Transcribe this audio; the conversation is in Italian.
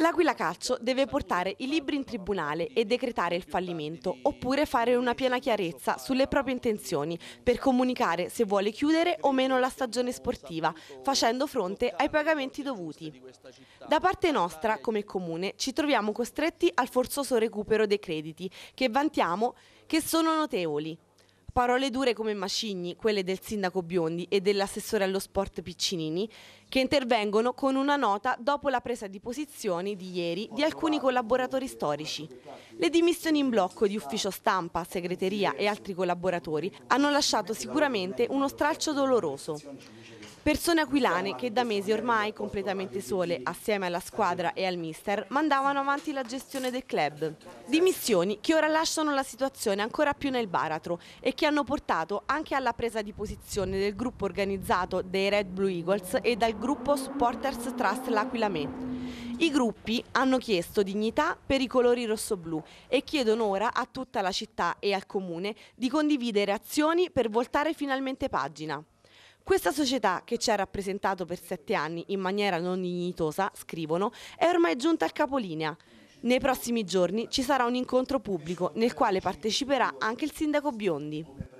L'Aquila Calcio deve portare i libri in tribunale e decretare il fallimento, oppure fare una piena chiarezza sulle proprie intenzioni per comunicare se vuole chiudere o meno la stagione sportiva, facendo fronte ai pagamenti dovuti. Da parte nostra, come Comune, ci troviamo costretti al forzoso recupero dei crediti, che vantiamo che sono notevoli, Parole dure come macigni, quelle del sindaco Biondi e dell'assessore allo sport Piccinini, che intervengono con una nota dopo la presa di posizioni di ieri di alcuni collaboratori storici. Le dimissioni in blocco di ufficio stampa, segreteria e altri collaboratori hanno lasciato sicuramente uno stralcio doloroso. Persone aquilane che da mesi ormai completamente sole, assieme alla squadra e al mister, mandavano avanti la gestione del club. Dimissioni che ora lasciano la situazione ancora più nel baratro e che hanno portato anche alla presa di posizione del gruppo organizzato dei Red Blue Eagles e dal gruppo Supporters Trust L'Aquila Me. I gruppi hanno chiesto dignità per i colori rosso-blu e chiedono ora a tutta la città e al comune di condividere azioni per voltare finalmente pagina. Questa società, che ci ha rappresentato per sette anni in maniera non dignitosa, scrivono, è ormai giunta al capolinea. Nei prossimi giorni ci sarà un incontro pubblico nel quale parteciperà anche il sindaco Biondi.